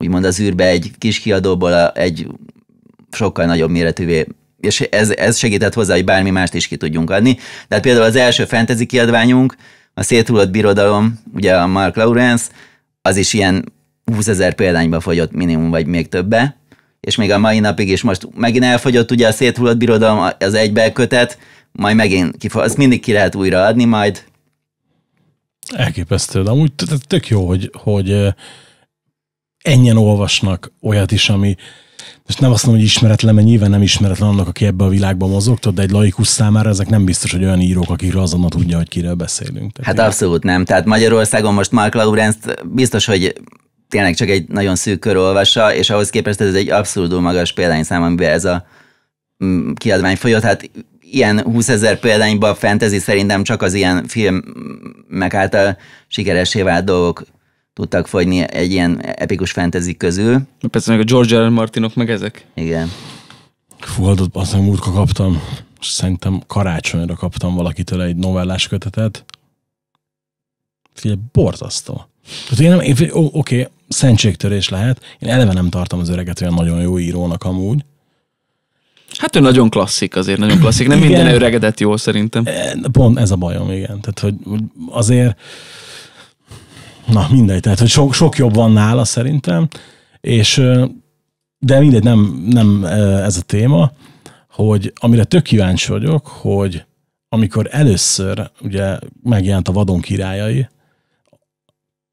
úgymond az űrbe egy kis kiadóból a, egy sokkal nagyobb méretűvé és ez, ez segített hozzá, hogy bármi mást is ki tudjunk adni. Tehát például az első fantasy kiadványunk, a Széthullott Birodalom, ugye a Mark Lawrence, az is ilyen 20 ezer példányba fogyott minimum, vagy még többe, és még a mai napig is most megint elfogyott ugye a Széthullott Birodalom, az egybe kötet, majd megint kifog, azt mindig ki lehet újra adni majd. Elképesztő, de amúgy tök jó, hogy, hogy ennyien olvasnak olyat is, ami most nem azt mondom, hogy ismeretlen, mert nyilván nem ismeretlen annak, aki ebbe a világban mozog, de egy laikus számára ezek nem biztos, hogy olyan írók, akik azonnal tudja, hogy kiről beszélünk. Tehát hát igen. abszolút nem. Tehát Magyarországon most Mark Lawrence biztos, hogy tényleg csak egy nagyon szűk kör olvassa, és ahhoz képest ez egy abszolút magas példányszám, amiben ez a mm, kiadvány folyott. Hát ilyen 20 ezer példányban fantasy szerintem csak az ilyen filmek által sikeressé vált dolgok tudtak fogyni egy ilyen epikus fantasy közül. Persze meg a George R. R. Martinok meg ezek. Igen. Fú, adott, aztán múltka kaptam, szerintem karácsonyra kaptam valakitől egy novellás kötetet. Figyelj, borzasztó. Tehát én nem, én, ó, oké, szentségtörés lehet. Én eleve nem tartom az öreget olyan nagyon jó írónak amúgy. Hát ő nagyon klasszik azért, nagyon klasszik. Nem igen. minden öregedett jól szerintem. E, pont ez a bajom, igen. Tehát, hogy azért na mindegy, tehát hogy sok, sok jobb van nála szerintem, és de mindegy, nem, nem ez a téma, hogy amire tök kíváncsi vagyok, hogy amikor először ugye megjelent a vadon királyai,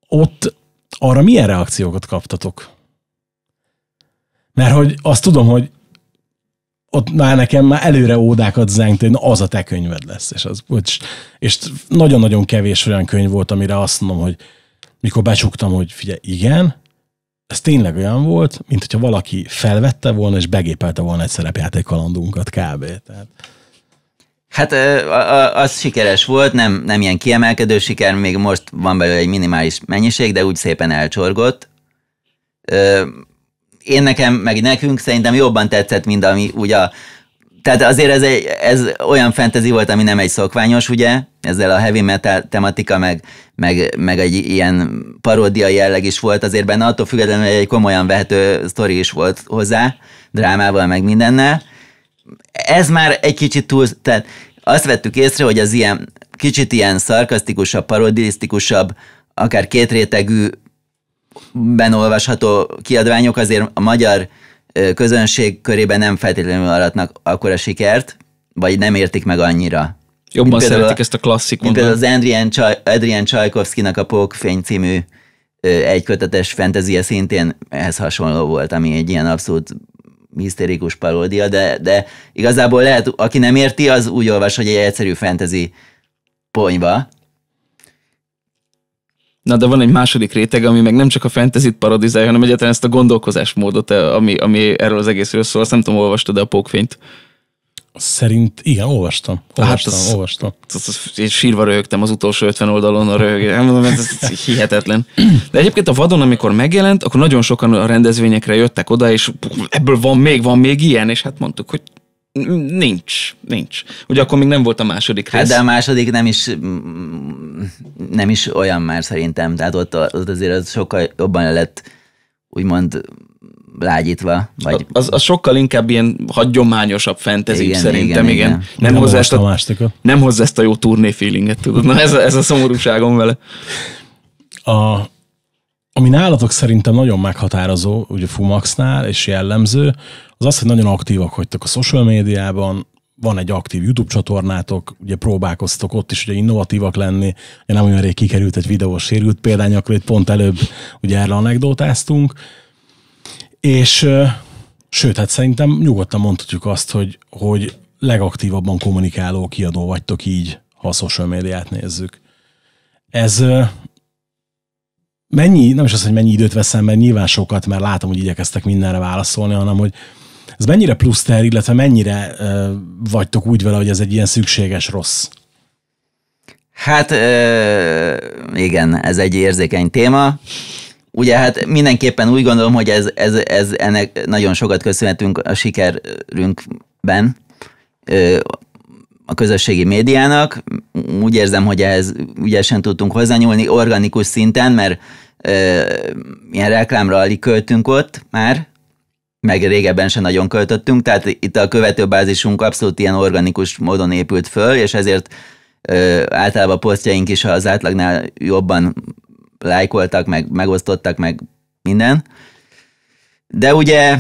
ott arra milyen reakciókat kaptatok? Mert hogy azt tudom, hogy ott már nekem már előre ódákat zengt, hogy az a te könyved lesz. És, az, és nagyon-nagyon kevés olyan könyv volt, amire azt mondom, hogy mikor becsuktam, hogy figyelj, igen, ez tényleg olyan volt, mint hogyha valaki felvette volna és begépelte volna egy szerepjáték kalandunkat kb. Tehát... Hát az sikeres volt, nem, nem ilyen kiemelkedő siker, még most van belőle egy minimális mennyiség, de úgy szépen elcsorgott. Én nekem, meg nekünk szerintem jobban tetszett, mint ami ugye a tehát azért ez, egy, ez olyan fantasy volt, ami nem egy szokványos, ugye? Ezzel a heavy metal tematika, meg, meg, meg egy ilyen paródia jelleg is volt azért benne, attól függetlenül egy komolyan vehető sztori is volt hozzá, drámával, meg mindennel. Ez már egy kicsit túl, tehát azt vettük észre, hogy az ilyen kicsit ilyen szarkasztikusabb, parodisztikusabb, akár kétrétegű benolvasható olvasható kiadványok azért a magyar közönség körében nem feltétlenül aratnak a sikert, vagy nem értik meg annyira. Jobban mint szeretik a, ezt a klasszik Mint például az Adrian, Csaj, Adrian Csajkovszkinak a Pókfény című egykötetes fantasy szintén ehhez hasonló volt, ami egy ilyen abszolút hisztérikus paródia, de, de igazából lehet, aki nem érti, az úgy olvas, hogy egy egyszerű fantasy ponyva, Na de van egy második réteg, ami meg nem csak a fantasy parodizálja, hanem egyáltalán ezt a gondolkozásmódot, eh, ami, ami erről az egészről szól. Azt nem tudom, olvastad-e a pókfényt? Szerint, igen, olvastam. Hát olvastam, hát az, olvastam. Az, az, én sírva röhögtem az utolsó 50 oldalon a röhögés. ez, ez hihetetlen. De egyébként a vadon, amikor megjelent, akkor nagyon sokan a rendezvényekre jöttek oda, és ebből van még, van még ilyen, és hát mondtuk, hogy Nincs, nincs. Ugye akkor még nem volt a második rész. Hát de a második nem is, mm, mm, nem is olyan már szerintem, tehát ott, ott azért az sokkal jobban lett úgymond lágyítva. Vagy... Az, az sokkal inkább ilyen hagyományosabb fantasy igen, szerintem, igen. igen. Nem, hozzá ezt a, a nem hozzá ezt a jó turné feelinget, tudod. Na ez a, ez a szomorúságom vele. A, ami nálatok szerintem nagyon meghatározó, ugye Fumaxnál és jellemző, az az, hogy nagyon aktívak vagytok a social médiában, van egy aktív YouTube csatornátok, ugye próbálkoztok ott is ugye innovatívak lenni, ugye nem olyan rég kikerült egy videó sérült akkor itt pont előbb ugye erre anekdotáztunk, és sőt, hát szerintem nyugodtan mondhatjuk azt, hogy, hogy legaktívabban kommunikáló kiadó vagytok így, ha a social médiát nézzük. Ez, mennyi, nem is az, hogy mennyi időt veszem, mert nyilván sokat, mert látom, hogy igyekeztek mindenre válaszolni, hanem hogy ez mennyire pluszter, illetve mennyire ö, vagytok úgy vele, hogy ez egy ilyen szükséges rossz? Hát ö, igen, ez egy érzékeny téma. Ugye hát mindenképpen úgy gondolom, hogy ez, ez, ez ennek nagyon sokat köszönhetünk a sikerünkben, a közösségi médiának. Úgy érzem, hogy ehhez ügyesen tudtunk hozzányúlni organikus szinten, mert ö, ilyen reklámra alig költünk ott már, meg régebben se nagyon költöttünk, tehát itt a követőbázisunk abszolút ilyen organikus módon épült föl, és ezért ö, általában a posztjaink is az átlagnál jobban lájkoltak, meg megosztottak, meg minden. De ugye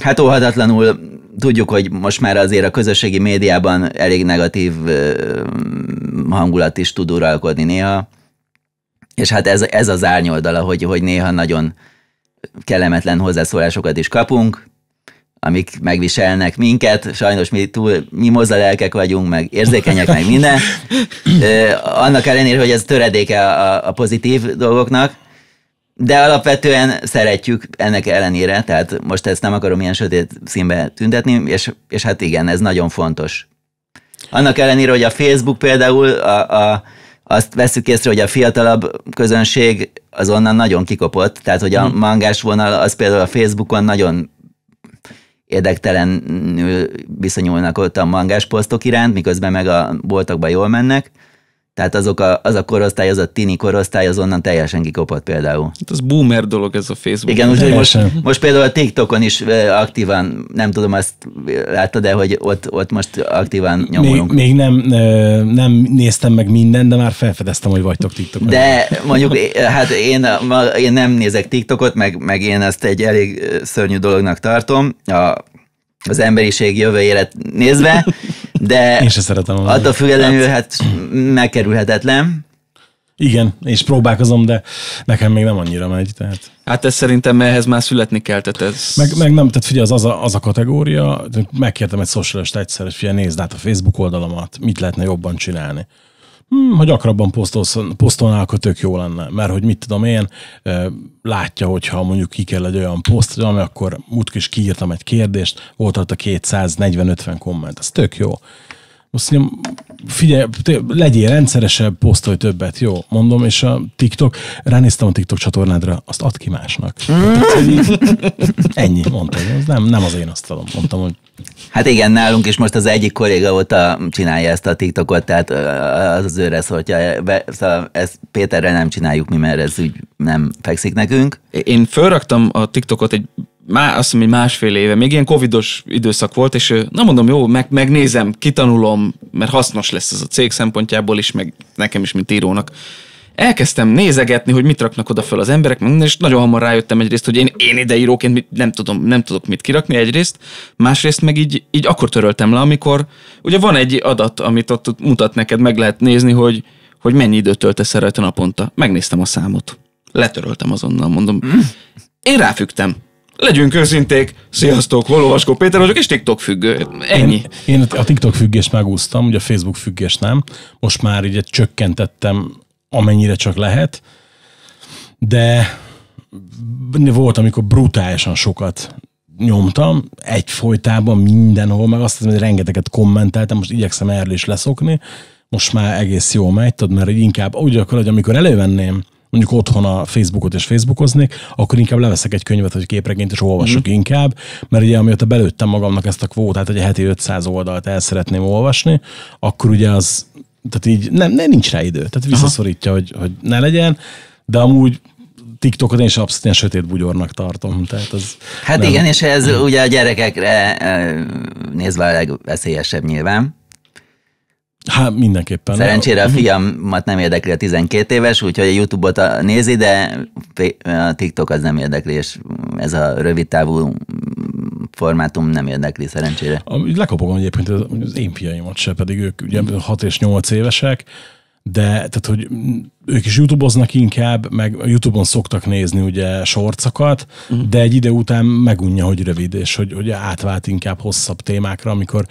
Hát óhatatlanul tudjuk, hogy most már azért a közösségi médiában elég negatív hangulat is tud uralkodni néha, és hát ez, ez az árnyoldala, hogy, hogy néha nagyon kellemetlen hozzászólásokat is kapunk, amik megviselnek minket, sajnos mi túl mozza lelkek vagyunk, meg érzékenyek, meg minden. Annak ellenére, hogy ez töredéke a, a pozitív dolgoknak, de alapvetően szeretjük ennek ellenére, tehát most ezt nem akarom ilyen sötét színbe tüntetni, és, és hát igen, ez nagyon fontos. Annak ellenére, hogy a Facebook például, a, a, azt veszük észre, hogy a fiatalabb közönség azonnal nagyon kikopott, tehát hogy a mhm. mangás vonal az például a Facebookon nagyon érdektelenül viszonyulnak ott a mangás posztok iránt, miközben meg a boltokban jól mennek. Tehát azok a, az a korosztály, az a tini korosztály, az onnan teljesen kikopott például. Hát az boomer dolog ez a Facebook. Igen, úgyhogy most, most például a TikTokon is aktívan, nem tudom, azt láttad de hogy ott, ott most aktívan nyomulunk. Még, még nem, nem néztem meg mindent, de már felfedeztem, hogy vagytok TikTokon. De mondjuk, hát én, én nem nézek TikTokot, meg, meg én ezt egy elég szörnyű dolognak tartom. A, az emberiség jövőjére nézve, de Én sem szeretem. Attól függetlenül hát-, hát megkerülhetetlen. Igen, és próbálkozom, de nekem még nem annyira megy. Tehát. Hát ez szerintem ehhez már születni kell, tehát ez... Meg, meg nem, tehát figyelj, az, az, a, az a kategória, megkértem egy socialist egyszer, hogy figyelj, nézd át a Facebook oldalamat, mit lehetne jobban csinálni hm, hogy akrabban posztolnál, akkor tök jó lenne. Mert hogy mit tudom én, látja, hogyha mondjuk ki kell egy olyan poszt, ami akkor múltkor is kiírtam egy kérdést, volt ott a 240-50 komment. Ez tök jó. Azt mondjam, figyelj, legyél rendszeresebb, posztolj többet, jó, mondom, és a TikTok, ránéztem a TikTok csatornádra, azt ad ki másnak. Ennyi, mondtam, ez nem, nem az én asztalom, mondtam, hogy Hát igen, nálunk is most az egyik kolléga volt a, csinálja ezt a TikTokot, tehát az az őre szóltja, be, szóval ezt Péterre nem csináljuk mi, mert ez úgy nem fekszik nekünk. Én fölraktam a TikTokot egy má, azt mondom, hogy másfél éve, még ilyen covidos időszak volt, és na mondom, jó, meg, megnézem, kitanulom, mert hasznos lesz ez a cég szempontjából is, meg nekem is, mint írónak. Elkezdtem nézegetni, hogy mit raknak oda fel az emberek, és nagyon hamar rájöttem egyrészt, hogy én, én ide nem, tudom, nem tudok mit kirakni egyrészt, másrészt meg így, így akkor töröltem le, amikor ugye van egy adat, amit ott mutat neked, meg lehet nézni, hogy, hogy mennyi időt töltesz rajta naponta. Megnéztem a számot. Letöröltem azonnal, mondom. Mm. Én ráfügtem legyünk őszinték, sziasztok, Hololvaskó Péter vagyok, és TikTok függő. Ennyi. Én, én a TikTok függést megúsztam, ugye a Facebook függést nem. Most már így csökkentettem, amennyire csak lehet, de volt, amikor brutálisan sokat nyomtam, egyfolytában mindenhol, meg azt hiszem, hogy rengeteget kommenteltem, most igyekszem erről is leszokni, most már egész jól megy, tudod, mert inkább úgy akarod, hogy amikor elővenném mondjuk otthon a Facebookot és Facebookoznék, akkor inkább leveszek egy könyvet, hogy képregényt, és olvasok mm. inkább, mert ugye amióta belőttem magamnak ezt a kvótát, hogy a heti 500 oldalt el szeretném olvasni, akkor ugye az, tehát így nem, nem nincs rá idő, tehát visszaszorítja, hogy, hogy ne legyen, de amúgy TikTokot én is abszolút sötét bugyornak tartom. Tehát az hát nem. igen, és ez ugye a gyerekekre eh, nézve a legveszélyesebb nyilván. Hát mindenképpen. Szerencsére a fiamat nem érdekli a 12 éves, úgyhogy a YouTube-ot nézi, de a TikTok az nem érdekli, és ez a rövid távú formátum nem érdekli szerencsére. Lekopogom egyébként az én fiaimat se, pedig ők ugye 6 és 8 évesek, de tehát, hogy ők is youtuboznak inkább, meg youtube-on szoktak nézni ugye sorcakat, uh-huh. Mhm. de egy idő után megunja, hogy rövid, és hogy, hogy átvált inkább hosszabb témákra, amikor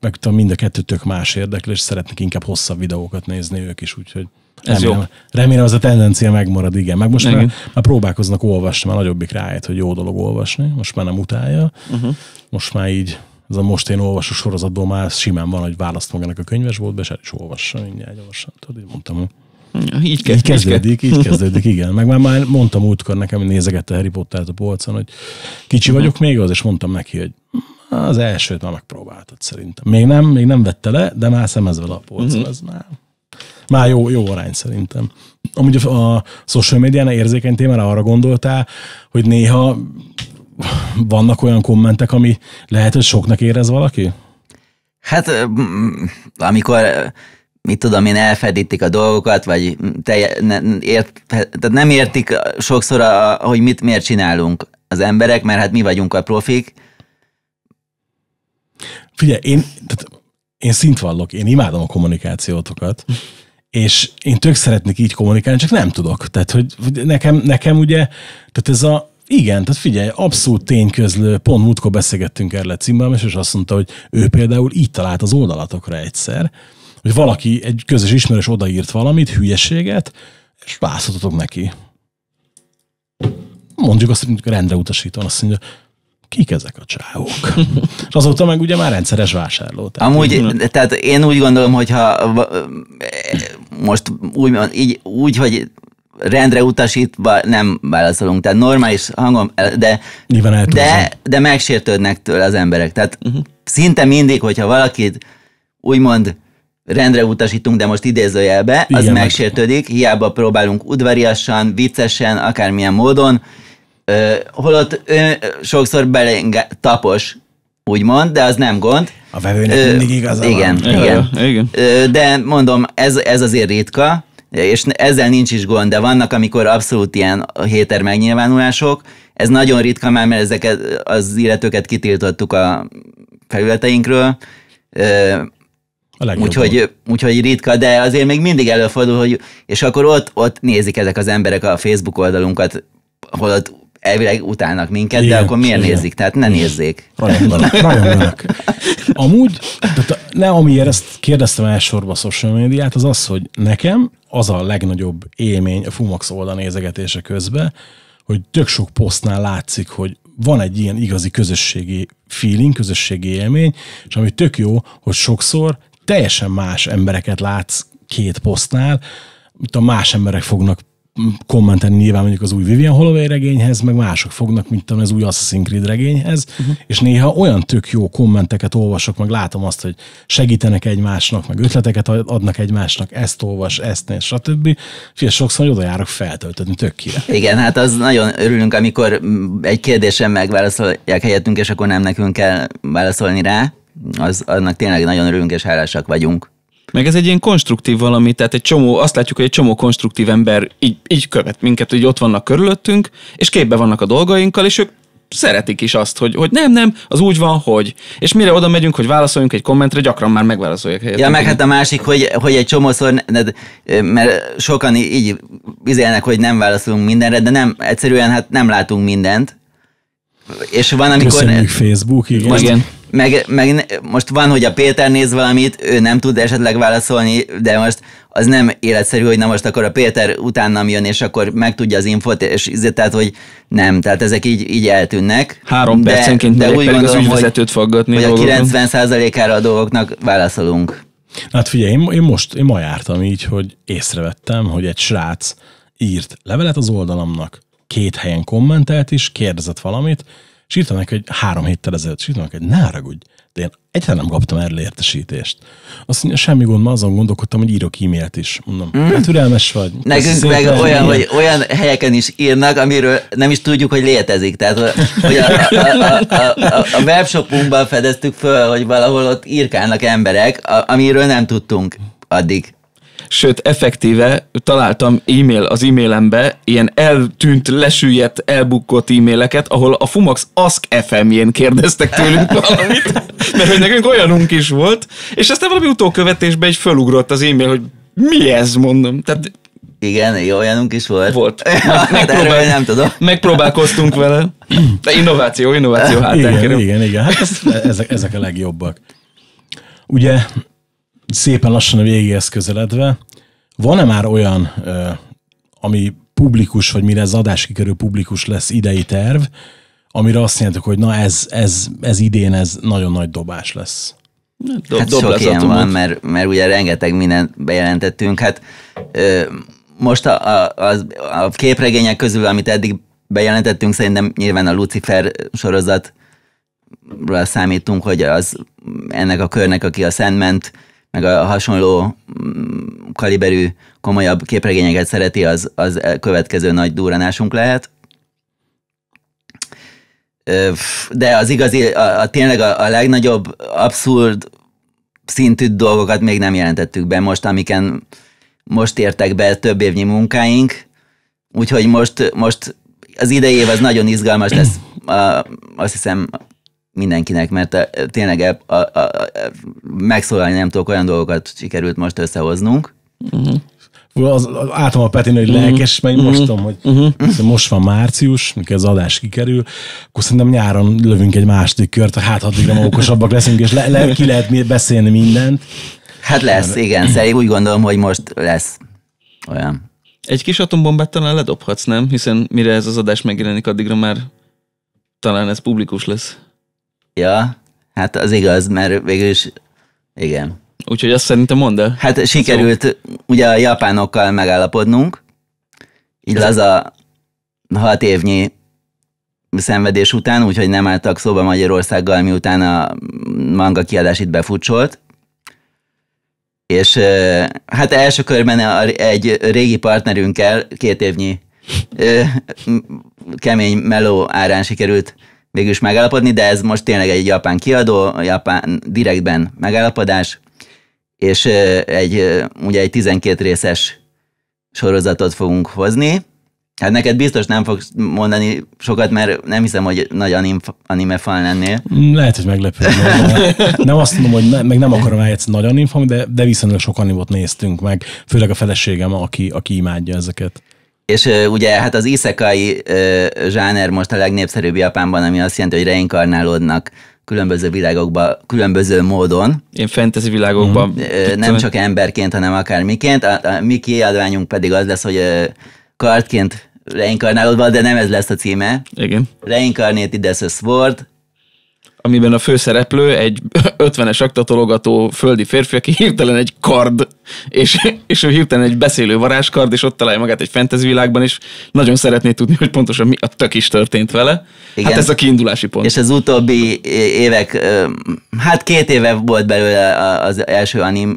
meg tudom, mind a kettőtök más érdekli, és szeretnek inkább hosszabb videókat nézni ők is, úgyhogy ez remélem, jó. remélem az a tendencia megmarad, igen. Meg most igen. már, már próbálkoznak olvasni, már nagyobbik rájött, hogy jó dolog olvasni, most már nem utálja, uh-huh. most már így ez a most én olvasó sorozatból már simán van, hogy választ magának a könyvesboltba, és el is olvassa, mindjárt gyorsan, tudod, így mondtam. Ja, így, kezd, így kezdődik, így kezdődik, igen. Meg már, már mondtam útkor nekem, hogy nézegette Harry Potter-t a polcon, hogy kicsi vagyok még az, és mondtam neki, hogy az elsőt már megpróbáltad szerintem. Még nem, még nem vette le, de már szemezve a polcon, mhm. ez már, már jó, jó arány szerintem. Amúgy a, a social médián érzékeny témára arra gondoltál, hogy néha vannak olyan kommentek, ami lehet, hogy soknak érez valaki? Hát amikor mit tudom én, elfedítik a dolgokat, vagy te, ne, ért, tehát nem értik sokszor, a, hogy mit miért csinálunk az emberek, mert hát mi vagyunk a profik. Figyelj, én, tehát én szint vallok, én imádom a kommunikációtokat, és én tök szeretnék így kommunikálni, csak nem tudok. Tehát, hogy nekem, nekem ugye, tehát ez a, igen, tehát figyelj, abszolút tényközlő, pont múltkor beszélgettünk erről a címben, és azt mondta, hogy ő például így talált az oldalatokra egyszer, hogy valaki, egy közös ismerős odaírt valamit, hülyeséget, és válaszoltatok neki. Mondjuk azt, hogy rendre utasítom, azt mondja, kik ezek a csávok? és azóta meg ugye már rendszeres vásárló. Tehát Amúgy, így, tehát én úgy gondolom, hogyha most úgy, így, úgy, hogy rendre utasítva nem válaszolunk. Tehát normális hangom, de, de, de megsértődnek tőle az emberek. Tehát uh-huh. szinte mindig, hogyha valakit úgymond rendre utasítunk, de most idézőjelbe, az Igen, megsértődik, hiába próbálunk udvariasan, viccesen, akármilyen módon, ö, holott ö, sokszor belenge tapos, úgymond, de az nem gond. A vevőnek mindig igaza igen, van. Igen, igen. igen. Ö, de mondom, ez, ez azért ritka, és ezzel nincs is gond, de vannak, amikor abszolút ilyen héter megnyilvánulások, ez nagyon ritka már, mert ezeket az illetőket kitiltottuk a felületeinkről, Úgyhogy, úgyhogy ritka, de azért még mindig előfordul, hogy és akkor ott, ott nézik ezek az emberek a Facebook oldalunkat, hol ott elvileg utálnak minket, igen, de akkor miért igen. nézik? Tehát ne nézzék. Rajongjanak. Amúgy, tehát ne amiért ezt kérdeztem elsősorban a social médiát, az az, hogy nekem az a legnagyobb élmény a Fumax oldal nézegetése közben, hogy tök sok posztnál látszik, hogy van egy ilyen igazi közösségi feeling, közösségi élmény, és ami tök jó, hogy sokszor teljesen más embereket látsz két posztnál, mint a más emberek fognak kommentelni nyilván mondjuk az új Vivian Holloway regényhez, meg mások fognak, mint az új Assassin's Creed regényhez, uh-huh. és néha olyan tök jó kommenteket olvasok, meg látom azt, hogy segítenek egymásnak, meg ötleteket adnak egymásnak, ezt olvas, ezt néz, stb. Fia, sokszor hogy oda járok feltöltetni, tök király. Igen, hát az nagyon örülünk, amikor egy kérdésen megválaszolják helyettünk, és akkor nem nekünk kell válaszolni rá, az, annak tényleg nagyon örülünk és hálásak vagyunk. Meg ez egy ilyen konstruktív valami, tehát egy csomó, azt látjuk, hogy egy csomó konstruktív ember így, így követ minket, hogy ott vannak körülöttünk, és képbe vannak a dolgainkkal, és ők szeretik is azt, hogy, hogy nem, nem, az úgy van, hogy. És mire oda megyünk, hogy válaszoljunk egy kommentre, gyakran már megválaszolják Ja, meg hát a másik, hogy, hogy egy csomószor, mert sokan így bizélnek, hogy nem válaszolunk mindenre, de nem, egyszerűen hát nem látunk mindent. És van, amikor... Köszönjük Facebook, igen. igen meg, meg most van, hogy a Péter néz valamit, ő nem tud esetleg válaszolni, de most az nem életszerű, hogy na most akkor a Péter utánam jön, és akkor megtudja az infot, és ezért tehát hogy nem, tehát ezek így, így eltűnnek. Három de, percenként de, úgy gondolom, az ügyvezetőt faggatni. Hogy, hogy a 90%-ára a dolgoknak válaszolunk. Hát figyelj, én, én most, én ma jártam így, hogy észrevettem, hogy egy srác írt levelet az oldalamnak, két helyen kommentelt is, kérdezett valamit, és írtam neki, hogy három héttel ezelőtt, és írtam neki, hogy ne haragudj, de én egyáltalán nem kaptam erről értesítést. Azt mondja, semmi gond, ma azon gondolkodtam, hogy írok e-mailt is. Mondom, mm. hát türelmes vagy. Nekünk meg olyan, hogy olyan helyeken is írnak, amiről nem is tudjuk, hogy létezik. Tehát, hogy a, a, a, a, a webshopunkban fedeztük föl, hogy valahol ott írkálnak emberek, a, amiről nem tudtunk addig sőt effektíve találtam e-mail az e-mailembe ilyen eltűnt, lesüllyedt, elbukkott e-maileket, ahol a Fumax Ask FM-jén kérdeztek tőlünk valamit, mert hogy nekünk olyanunk is volt, és aztán valami utókövetésbe egy fölugrott az e-mail, hogy mi ez, mondom. Tehát igen, olyanunk is volt. Volt. Meg, megpróbál, nem tudom. Megpróbálkoztunk vele. De innováció, innováció hát igen, Igen, igen, hát ezek, ezek a legjobbak. Ugye szépen lassan a végéhez közeledve, van-e már olyan, ami publikus, vagy mire az adás kikerül publikus lesz idei terv, amire azt jelentek, hogy na ez, ez, ez idén ez nagyon nagy dobás lesz? Dob, hát dob sok ilyen van, mert, mert ugye rengeteg mindent bejelentettünk. Hát ö, most a, a, a, a képregények közül, amit eddig bejelentettünk, szerintem nyilván a Lucifer sorozatról számítunk, hogy az ennek a körnek, aki a Szentment meg a hasonló mm, kaliberű, komolyabb képregényeket szereti, az, az következő nagy duranásunk lehet. De az igazi, a, a tényleg a, a legnagyobb abszurd szintű dolgokat még nem jelentettük be most, amiken most értek be több évnyi munkáink, úgyhogy most, most az idei év az nagyon izgalmas lesz, a, azt hiszem mindenkinek, mert eh, tényleg a, a, a, a megszólalni nem tudok, olyan dolgokat sikerült most összehoznunk. Uh-huh. Az, az, álltam a Petin, hogy uh-huh. lelkes, meg uh-huh. Mhm. most tudom, hogy uh-huh. most van március, mikor az adás kikerül, akkor szerintem nyáron lövünk egy második kört, hát addigra okosabbak leszünk, és le, le, ki lehet beszélni mindent. Hát lesz, igen, szerint úgy gondolom, hogy most lesz olyan. Egy kis atombombát talán ledobhatsz, nem? Hiszen mire ez az adás megjelenik, addigra már talán ez publikus lesz. Ja, hát az igaz, mert végül is igen. Úgyhogy azt szerintem mondd el. Hát sikerült szóval... ugye a japánokkal megállapodnunk, így az a hat évnyi szenvedés után, úgyhogy nem álltak szóba Magyarországgal, miután a manga kiadás itt befutsolt. És hát első körben egy régi partnerünkkel két évnyi kemény meló árán sikerült végül is megállapodni, de ez most tényleg egy japán kiadó, a japán direktben megállapodás, és egy, ugye egy 12 részes sorozatot fogunk hozni. Hát neked biztos nem fogsz mondani sokat, mert nem hiszem, hogy nagy anim, anime fan lennél. Mm, lehet, hogy meglepő. nem azt mondom, hogy ne, meg nem akarom eljátszani nagy anime fan, de, de viszonylag sok animot néztünk meg, főleg a feleségem, aki, aki imádja ezeket. És uh, ugye hát az iszekai uh, zsáner most a legnépszerűbb Japánban, ami azt jelenti, hogy reinkarnálódnak különböző világokba, különböző módon. Én fantasy világokban. uh Nem csak emberként, hanem akár miként. A, a mi kiadványunk pedig az lesz, hogy uh, kartként reinkarnálódva, de nem ez lesz a címe. Igen. Reincarnate Ides a Sword, amiben a főszereplő egy 50-es aktatologató földi férfi, aki hirtelen egy kard, és, és ő hirtelen egy beszélő varázskard, és ott találja magát egy fantasy világban, és nagyon szeretné tudni, hogy pontosan mi a tök is történt vele. Igen. Hát ez a kiindulási pont. És az utóbbi évek, hát két éve volt belőle az első anim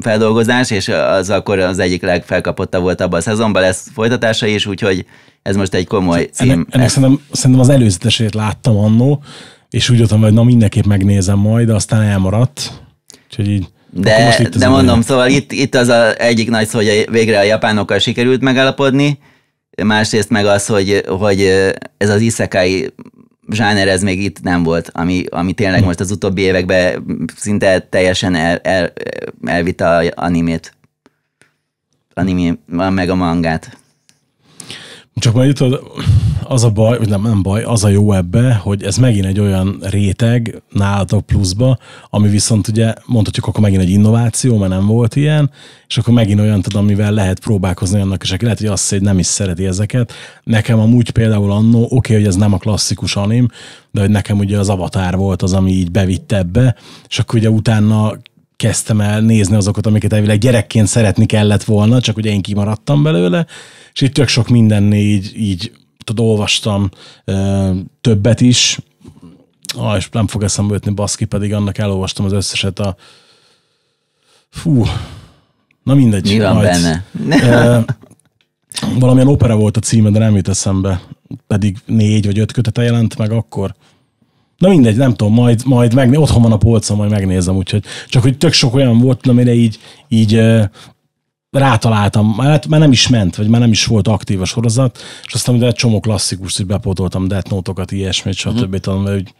feldolgozás, és az akkor az egyik legfelkapottabb volt abban a szezonban, lesz folytatása is, úgyhogy ez most egy komoly szóval cím. Ennek, ennek szerintem, szerintem az előzetesét láttam annó, és úgy voltam, hogy na mindenképp megnézem majd, aztán elmaradt, úgyhogy így de, de mondom, olyan. szóval itt, itt az a egyik nagy szó, hogy végre a japánokkal sikerült megállapodni, másrészt meg az, hogy, hogy ez az iszekai zsáner, ez még itt nem volt, ami, ami tényleg most az utóbbi években szinte teljesen el, el, elvitte a animét, anime, meg a mangát. Csak majd tudod, az a baj, vagy nem, nem baj, az a jó ebbe, hogy ez megint egy olyan réteg nálatok pluszba, ami viszont ugye mondhatjuk akkor megint egy innováció, mert nem volt ilyen, és akkor megint olyan, tudod, amivel lehet próbálkozni annak, és aki lehet, hogy azt hogy nem is szereti ezeket. Nekem amúgy például annó, oké, okay, hogy ez nem a klasszikus anim, de hogy nekem ugye az avatár volt az, ami így bevitt ebbe, és akkor ugye utána kezdtem el nézni azokat, amiket elvileg gyerekként szeretni kellett volna, csak ugye én kimaradtam belőle, és itt tök sok minden így, így tudod, olvastam ö, többet is, ah, és nem fog eszembe jutni, baszki, pedig annak elolvastam az összeset a... Fú, na mindegy. Mi van majd, benne? Ö, valamilyen opera volt a címe, de nem jut eszembe, pedig négy vagy öt kötete jelent meg akkor. Na mindegy, nem tudom, majd, majd megné- otthon van a polca, majd megnézem, úgyhogy csak hogy tök sok olyan volt, amire így, így rátaláltam, mert már nem is ment, vagy már nem is volt aktív a sorozat, és aztán ugye egy csomó klasszikus, hogy bepótoltam, Death Note-okat, ilyesmit, stb. Mm. hogy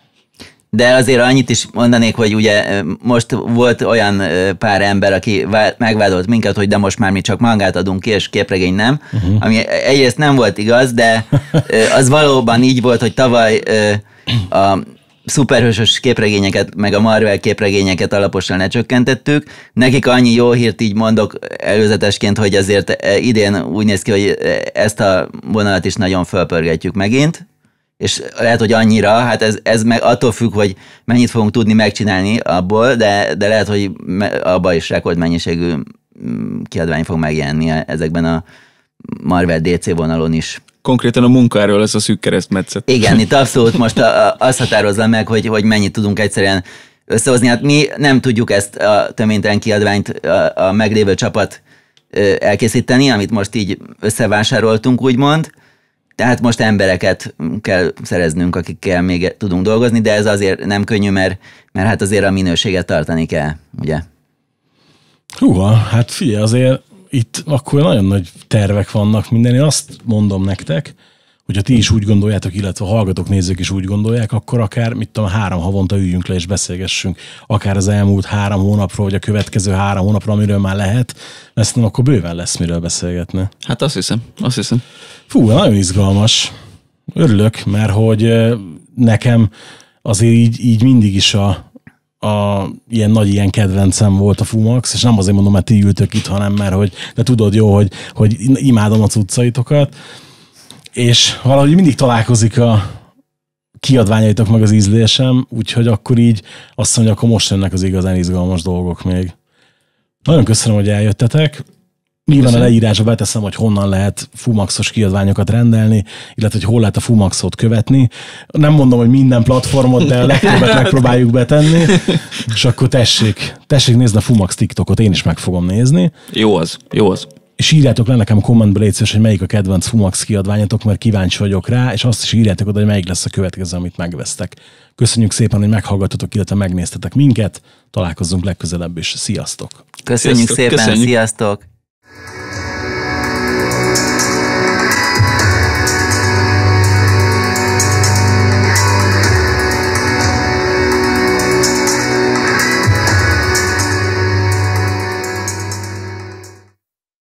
de azért annyit is mondanék, hogy ugye most volt olyan pár ember, aki megvádolt minket, hogy de most már mi csak mangát adunk ki, és képregény nem, uh-huh. ami egyrészt nem volt igaz, de az valóban így volt, hogy tavaly a szuperhősös képregényeket, meg a Marvel képregényeket alaposan lecsökkentettük. Nekik annyi jó hírt így mondok előzetesként, hogy azért e, idén úgy néz ki, hogy e, ezt a vonalat is nagyon fölpörgetjük megint, és lehet, hogy annyira, hát ez, ez meg attól függ, hogy mennyit fogunk tudni megcsinálni abból, de, de lehet, hogy abban is rekordmennyiségű mm, kiadvány fog megjelenni ezekben a Marvel DC vonalon is konkrétan a munkáról ez a szűk keresztmetszet. Igen, itt abszolút most a, határozza meg, hogy, hogy mennyit tudunk egyszerűen összehozni. Hát mi nem tudjuk ezt a töménytelen kiadványt a, a meglévő csapat elkészíteni, amit most így összevásároltunk, úgymond. Tehát most embereket kell szereznünk, akikkel még tudunk dolgozni, de ez azért nem könnyű, mert, mert hát azért a minőséget tartani kell, ugye? Húha, hát figyelj, azért itt akkor nagyon nagy tervek vannak minden. Én azt mondom nektek, hogyha ti is úgy gondoljátok, illetve a hallgatók, nézők is úgy gondolják, akkor akár, mit tudom, három havonta üljünk le és beszélgessünk, akár az elmúlt három hónapról, vagy a következő három hónapról, amiről már lehet, ezt nem, akkor bőven lesz miről beszélgetni. Hát azt hiszem, azt hiszem. Fú, nagyon izgalmas. Örülök, mert hogy nekem azért így, így mindig is a, a, ilyen nagy ilyen kedvencem volt a Fumax, és nem azért mondom, mert ti ültök itt, hanem mert hogy de tudod jó, hogy, hogy imádom a cuccaitokat, és valahogy mindig találkozik a kiadványaitok meg az ízlésem, úgyhogy akkor így azt mondja, akkor most jönnek az igazán izgalmas dolgok még. Nagyon köszönöm, hogy eljöttetek. Nyilván a leírásba beteszem, hogy honnan lehet Fumaxos kiadványokat rendelni, illetve hogy hol lehet a Fumaxot követni. Nem mondom, hogy minden platformot, de a legtöbbet megpróbáljuk betenni. És akkor tessék, tessék nézni a Fumax TikTokot, én is meg fogom nézni. Jó az, jó az és írjátok le nekem kommentbe létszős, hogy melyik a kedvenc Fumax kiadványatok, mert kíváncsi vagyok rá, és azt is írjátok oda, hogy melyik lesz a következő, amit megvesztek. Köszönjük szépen, hogy meghallgatotok, illetve megnéztetek minket. Találkozzunk legközelebb is. Sziasztok! Köszönjük, Köszönjük szépen, Köszönjük. sziasztok!